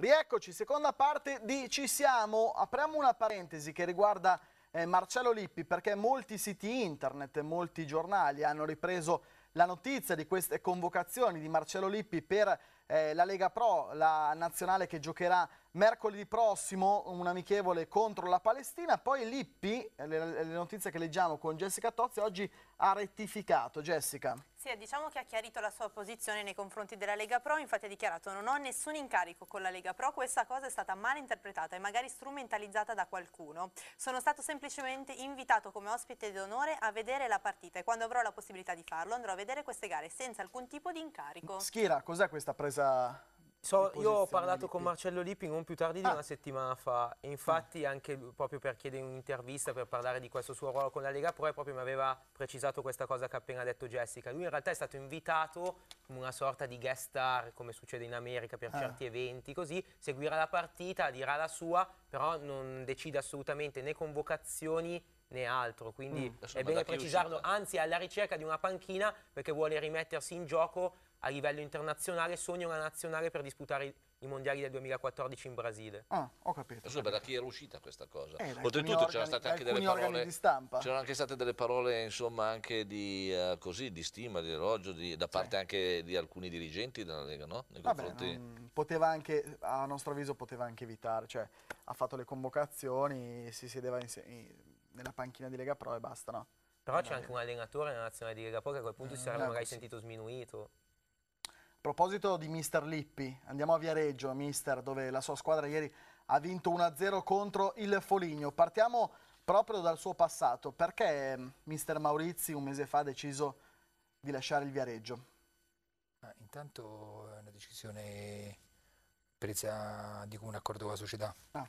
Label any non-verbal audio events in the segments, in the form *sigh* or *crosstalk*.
Rieccoci, seconda parte di Ci siamo. Apriamo una parentesi che riguarda eh, Marcello Lippi perché molti siti internet, molti giornali hanno ripreso la notizia di queste convocazioni di Marcello Lippi per eh, la Lega Pro, la nazionale che giocherà mercoledì prossimo un amichevole contro la Palestina, poi Lippi, eh, le, le, notizie che leggiamo con Jessica Tozzi, oggi ha rettificato. Jessica. Sì, eh, diciamo che ha chiarito la sua posizione nei confronti della Lega Pro, infatti ha dichiarato non ho nessun incarico con la Lega Pro, questa cosa è stata mal interpretata e magari strumentalizzata da qualcuno. Sono stato semplicemente invitato come ospite d'onore a vedere la partita e quando avrò la possibilità di farlo andrò a vedere queste gare senza alcun tipo di incarico. Schira, cos'è questa presa So, io ho parlato con Marcello Lippi non più tardi di ah. una settimana fa infatti ah. anche proprio per chiedere un'intervista per parlare di questo suo ruolo con la Lega Pro proprio mi aveva precisato questa cosa che ha appena detto Jessica. Lui in realtà è stato invitato come una sorta di guest star come succede in America per ah. certi eventi così, seguirà la partita, dirà la sua però non decide assolutamente né convocazioni né altro, quindi mm, è bene precisarlo, uscita. anzi è alla ricerca di una panchina perché vuole rimettersi in gioco a livello internazionale, sogna una nazionale per disputare i mondiali del 2014 in Brasile. Ah, ho capito. Scusa, da chi era uscita questa cosa? Eh, Oltretutto c'erano state anche delle parole di stampa. C'erano anche state delle parole, insomma, anche di, uh, così, di stima, di elogio di, da parte sì. anche di alcuni dirigenti della Lega, no? Vabbè, non, poteva anche, a nostro avviso poteva anche evitare, cioè ha fatto le convocazioni, si sedeva in, in, nella panchina di Lega Pro e basta, no? Però c'è anche un allenatore nella nazionale di Lega Pro che a quel punto eh, si sarebbe magari sì. sentito sminuito. A proposito di mister Lippi, andiamo a Viareggio, mister, dove la sua squadra ieri ha vinto 1-0 contro il Foligno. Partiamo proprio dal suo passato. Perché ehm, mister Maurizi un mese fa ha deciso di lasciare il Viareggio? Ah, intanto è una decisione presa di un accordo con la società. Ah.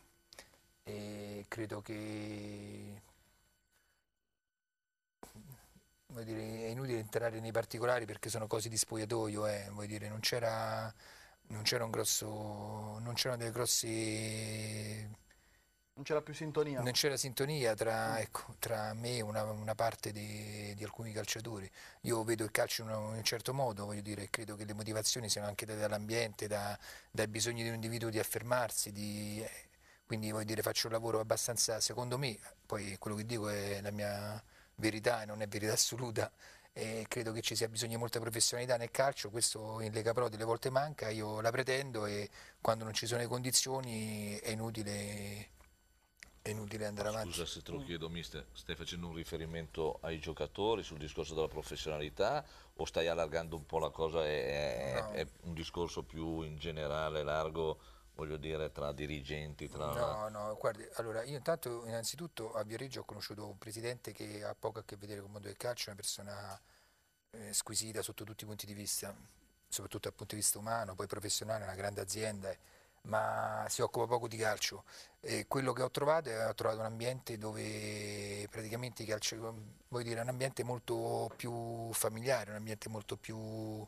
E credo che dire, è inutile entrare nei particolari perché sono cose di spogliatoio, eh, dire, non c'era non c'era un grosso non c'erano delle grosse non c'era più sintonia non c'era sintonia tra, mm. ecco, tra me e una, una, parte di, di, alcuni calciatori io vedo il calcio in un, in un certo modo voglio dire credo che le motivazioni siano anche date dall'ambiente da, dai bisogni di un individuo di affermarsi di, eh, quindi voglio dire faccio un lavoro abbastanza secondo me poi quello che dico è la mia verità e non è verità assoluta e credo che ci sia bisogno di molta professionalità nel calcio, questo in Lega Pro delle volte manca, io la pretendo e quando non ci sono le condizioni è inutile, è inutile andare Scusa avanti. Scusa se te lo mm. chiedo, mister, stai facendo un riferimento ai giocatori sul discorso della professionalità o stai allargando un po' la cosa? È, no. è un discorso più in generale, largo? voglio dire, tra dirigenti? Tra... No, no, guardi, allora io intanto innanzitutto a Viareggio ho conosciuto un presidente che ha poco a che vedere con il mondo del calcio, una persona eh, squisita sotto tutti i punti di vista, soprattutto dal punto di vista umano, poi professionale, una grande azienda, eh, ma si occupa poco di calcio. E quello che ho trovato è ho trovato un ambiente dove praticamente i calcio, voglio dire, un ambiente molto più familiare, un ambiente molto più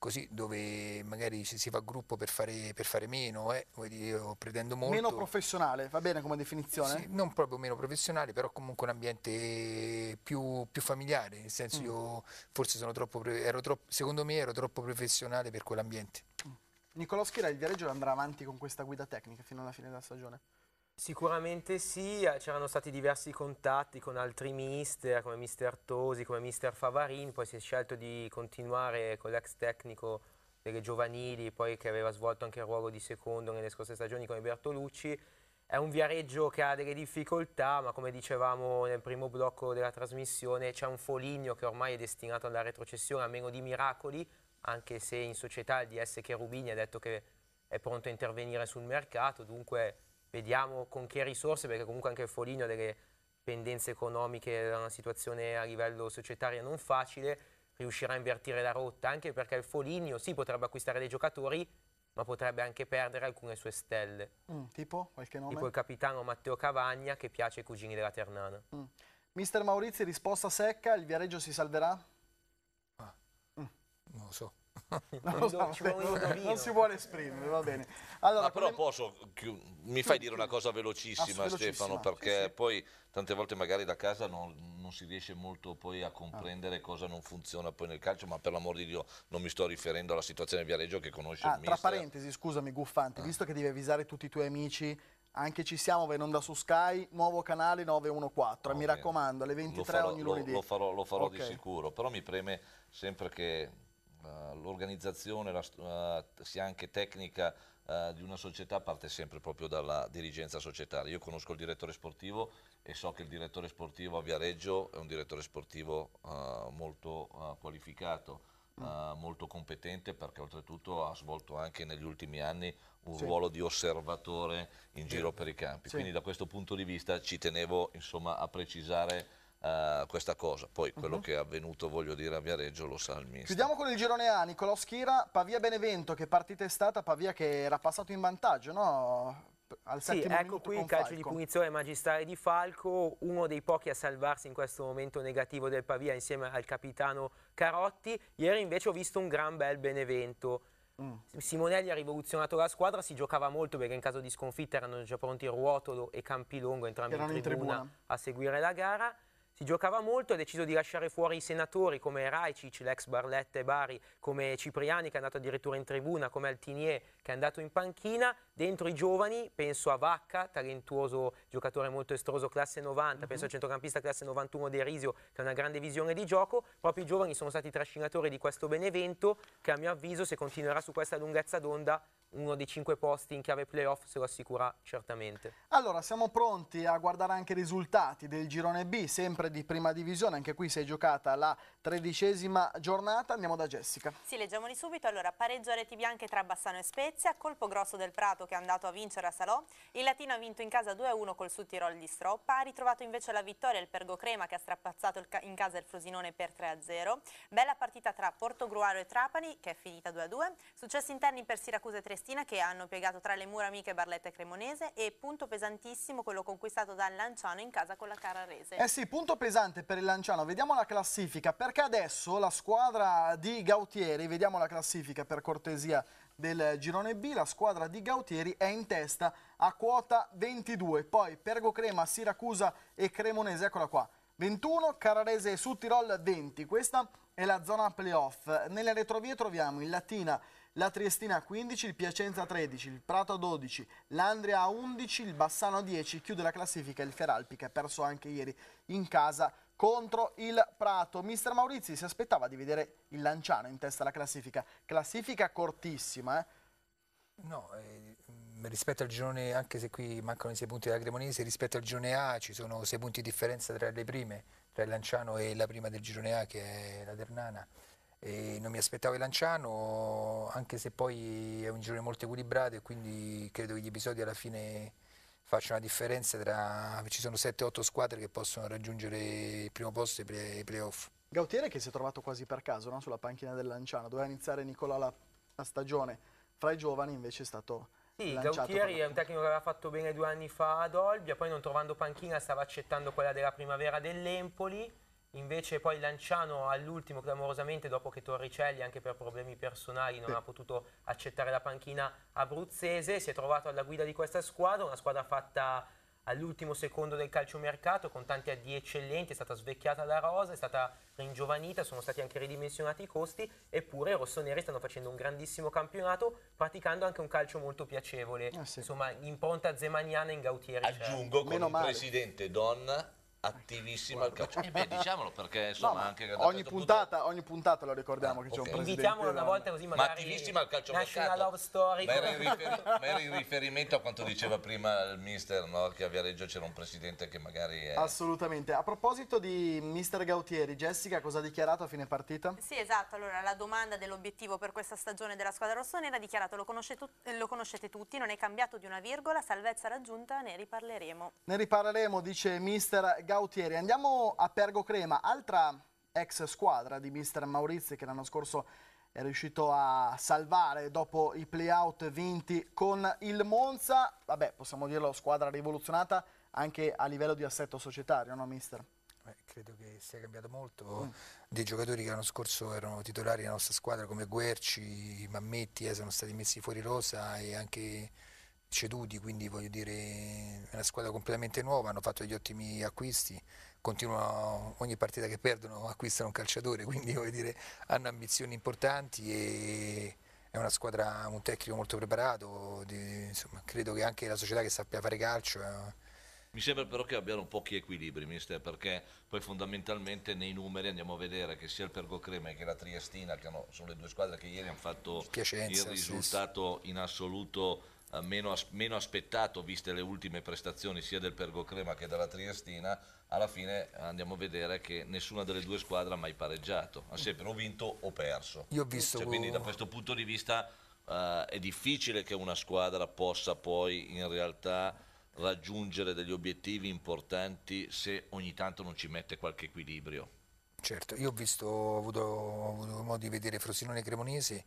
così dove magari si fa gruppo per fare, per fare meno, eh, io pretendo molto. Meno professionale, va bene come definizione? Sì, non proprio meno professionale, però comunque un ambiente più, più familiare, nel senso mm. io forse sono troppo, ero troppo, secondo me ero troppo professionale per quell'ambiente. Mm. Nicolò Schira, il Viareggio andrà avanti con questa guida tecnica fino alla fine della stagione? Sicuramente sì, eh, c'erano stati diversi contatti con altri mister, come mister Tosi, come mister Favarin, poi si è scelto di continuare con l'ex tecnico delle giovanili, poi che aveva svolto anche il ruolo di secondo nelle scorse stagioni come Bertolucci. È un Viareggio che ha delle difficoltà, ma come dicevamo nel primo blocco della trasmissione, c'è un Foligno che ormai è destinato alla retrocessione a meno di miracoli, anche se in società il DS Cherubini ha detto che è pronto a intervenire sul mercato, dunque vediamo con che risorse, perché comunque anche il Foligno ha delle pendenze economiche, una situazione a livello societario non facile, riuscirà a invertire la rotta, anche perché il Foligno sì potrebbe acquistare dei giocatori, ma potrebbe anche perdere alcune sue stelle. Mm, tipo? Qualche nome? Tipo il capitano Matteo Cavagna che piace ai cugini della Ternana. Mm. Mister Maurizio, risposta secca, il Viareggio si salverà? Ah, mm. Non lo so non, non si vuole esprimere, va bene. Allora, Ma però come... posso, mi fai dire una cosa velocissima, ah, Stefano, perché sì. poi tante volte magari da casa non, non, si riesce molto poi a ah. comprendere ah. cosa non funziona poi nel calcio, ma per l'amor di Dio non mi sto riferendo alla situazione di Viareggio che conosce ah, il mister. Tra parentesi, scusami Guffanti, ah. visto che devi avvisare tutti i tuoi amici anche ci siamo, va in onda su Sky, nuovo canale 914, ah, okay. mi raccomando, alle 23 farò, ogni lunedì. Lo, lo farò, lo farò okay. di sicuro, però mi preme sempre che eh, l'organizzazione eh, sia anche tecnica eh, di una società parte sempre proprio dalla dirigenza societaria. Io conosco il direttore sportivo e so che il direttore sportivo a Viareggio è un direttore sportivo molto qualificato. Uh, molto competente perché oltretutto ha svolto anche negli ultimi anni un sì. ruolo di osservatore in sì. giro per i campi. Sì. Quindi da questo punto di vista ci tenevo insomma, a precisare uh, questa cosa. Poi mhm. quello uh -huh. che è avvenuto, voglio dire, a Viareggio lo sa il mister. Chiudiamo con il girone A, Nicolò Schira, Pavia-Benevento, che partita è stata, Pavia che era passato in vantaggio, no? Al sì, ecco qui il calcio di punizione magistrale di Falco, uno dei pochi a salvarsi in questo momento negativo del Pavia insieme al capitano Carotti. Ieri invece ho visto un gran bel Benevento. Mm. Simonelli ha rivoluzionato la squadra, si giocava molto perché in caso di sconfitta erano già pronti Ruotolo e Campilongo entrambi in tribuna, in tribuna, a seguire la gara si giocava molto, ha deciso di lasciare fuori i senatori come Rajcic, l'ex Barletta e Bari, come Cipriani che è andato addirittura in tribuna, come Altinier che è andato in panchina, dentro i giovani penso a Vacca, talentuoso giocatore molto estroso classe 90, uh -huh. penso mhm. al centrocampista classe 91 De Risio che ha una grande visione di gioco, proprio i giovani sono stati trascinatori di questo Benevento che a mio avviso se continuerà su questa lunghezza d'onda uno dei cinque posti in chiave playoff se lo assicura certamente. Allora, siamo pronti a guardare anche i risultati del girone B, sempre di prima divisione, anche qui si è giocata la tredicesima giornata, andiamo da Jessica. Sì, leggiamoli subito, allora pareggio a reti bianche tra Bassano e Spezia, colpo grosso del Prato che è andato a vincere a Salò, il Latino ha vinto in casa 2-1 col Sud Tirol di Stroppa, ha ritrovato invece la vittoria il Pergo Crema che ha strapazzato in casa il Frosinone per 3-0, bella partita tra Portogruaro e Trapani che è finita 2-2, successi interni per Siracusa e Trestano Triestina che hanno piegato tra le mura amiche Barletta e Cremonese e punto pesantissimo quello conquistato dal Lanciano in casa con la Cararese. Eh sì, punto pesante per il Lanciano, vediamo la classifica perché adesso la squadra di Gautieri, vediamo la classifica per cortesia del girone B, la squadra di Gautieri è in testa a quota 22, poi Pergo Crema, Siracusa e Cremonese, eccola qua. 21, Cararese e Sud Tirol 20. Questa è la zona playoff. Nelle retrovie troviamo il Latina la Triestina 15, il Piacenza 13, il Prato 12, l'Andria 11, il Bassano 10, chiude la classifica il Feralpi che ha perso anche ieri in casa contro il Prato. Mister Maurizi si aspettava di vedere il Lanciano in testa alla classifica, classifica cortissima. Eh? No, eh, mm, rispetto al girone, anche se qui mancano i 6 punti della Cremonese, rispetto al girone A ci sono 6 punti di differenza tra le prime, tra il Lanciano e la prima del girone A che è la Ternana e non mi aspettavo il Lanciano, anche se poi è un girone molto equilibrato e quindi credo che gli episodi alla fine facciano la differenza tra... ci sono 7-8 squadre che possono raggiungere il primo posto e i playoff. Gautiere che si è trovato quasi per caso no? sulla panchina del Lanciano, doveva iniziare Nicola la, la stagione, fra i giovani invece è stato sì, Gautieri è un tecnico che aveva fatto bene due anni fa ad Olbia, poi non trovando panchina stava accettando quella della primavera dell'Empoli, invece poi Lanciano all'ultimo clamorosamente dopo che Torricelli anche per problemi personali non sì. ha potuto accettare la panchina abruzzese si è trovato alla guida di questa squadra una squadra fatta all'ultimo secondo del calciomercato con tanti addi eccellenti è stata svecchiata la rosa è stata ringiovanita sono stati anche ridimensionati i costi eppure i rossoneri stanno facendo un grandissimo campionato praticando anche un calcio molto piacevole ah, sì. insomma impronta zemaniana in Gautieri cioè. aggiungo cioè. con Meno un male. presidente Donna attivissima al calcio. Eh beh, diciamolo perché insomma no, anche ogni puntata, punto... ogni puntata lo ricordiamo ah, che okay. c'è un presidente. Invitiamolo una volta così magari. Ma attivissima al calcio Love Story. Ma era, riferi... ma era, in riferimento a quanto diceva prima il mister, no? che a Viareggio c'era un presidente che magari è... Assolutamente. A proposito di mister Gautieri, Jessica cosa ha dichiarato a fine partita? Sì, esatto. Allora, la domanda dell'obiettivo per questa stagione della squadra rossonera ha dichiarato lo, lo conoscete tutti, non è cambiato di una virgola, salvezza raggiunta, ne riparleremo. Ne riparleremo, dice mister Gautieri Gautieri. Andiamo a Pergo Crema, altra ex squadra di mister Maurizio che l'anno scorso è riuscito a salvare dopo i play-out vinti con il Monza. Vabbè, possiamo dirlo, squadra rivoluzionata anche a livello di assetto societario, no mister? Beh, credo che sia cambiato molto. Mm. Dei giocatori che l'anno scorso erano titolari della nostra squadra come Guerci, Mammetti eh, sono stati messi fuori rosa e anche ceduti, quindi voglio dire è una squadra completamente nuova, hanno fatto degli ottimi acquisti, continuano ogni partita che perdono acquistano un calciatore, *laughs* quindi voglio dire hanno ambizioni importanti e è una squadra, un tecnico molto preparato, di, insomma, credo che anche la società che sappia fare calcio... Eh. mi sembra però che abbiano pochi equilibri, mister, perché poi fondamentalmente nei numeri andiamo a vedere che sia il Pergocrema che la Triestina, che sono le due squadre che ieri hanno fatto Piacenza, il risultato sì, sì. in assoluto eh, meno, meno, aspettato, viste le ultime prestazioni sia del Pergocrema che della Triestina, alla fine andiamo a vedere che nessuna delle due squadre ha mai pareggiato, ha sempre o vinto o perso. Io ho visto... Cioè, quindi da questo punto di vista uh, è difficile che una squadra possa poi in realtà raggiungere degli obiettivi importanti se ogni tanto non ci mette qualche equilibrio. Certo, io ho, visto, ho, avuto, ho avuto modo di vedere Frosinone e Cremonese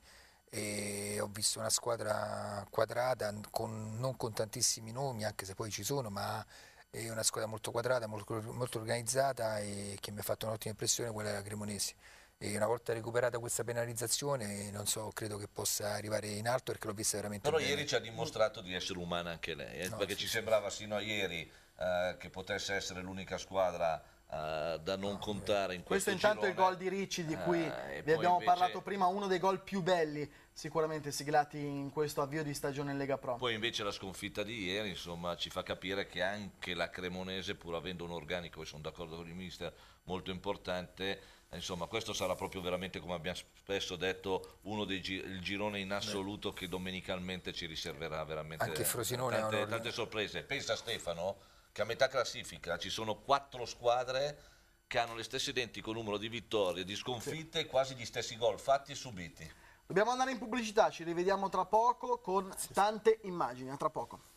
e ho visto una squadra quadrata con, non con tantissimi nomi anche se poi ci sono ma è una squadra molto quadrata, molto, molto organizzata e che mi ha fatto un'ottima impressione quella della Cremonese e una volta recuperata questa penalizzazione non so, credo che possa arrivare in alto perché l'ho vista veramente Però bene. ieri ci ha dimostrato di essere umana anche lei, eh? no, perché sì, ci sì. sembrava sino a ieri eh, che potesse essere l'unica squadra eh, da non ah, contare in questo, questo intanto è il gol di Ricci di cui uh, vi abbiamo invece... parlato prima uno dei gol più belli sicuramente siglati in questo avvio di stagione in Lega Pro poi invece la sconfitta di ieri insomma ci fa capire che anche la Cremonese pur avendo un organico e sono d'accordo con il mister molto importante eh, insomma questo sarà proprio veramente come abbiamo spesso detto uno dei gi gironi in assoluto Beh. che domenicalmente ci riserverà veramente anche Frosinone tante, tante sorprese pensa Stefano che a metà classifica ci sono quattro squadre che hanno lo stesso identico numero di vittorie, di sconfitte e quasi gli stessi gol fatti e subiti. Dobbiamo andare in pubblicità, ci rivediamo tra poco con tante immagini, a tra poco.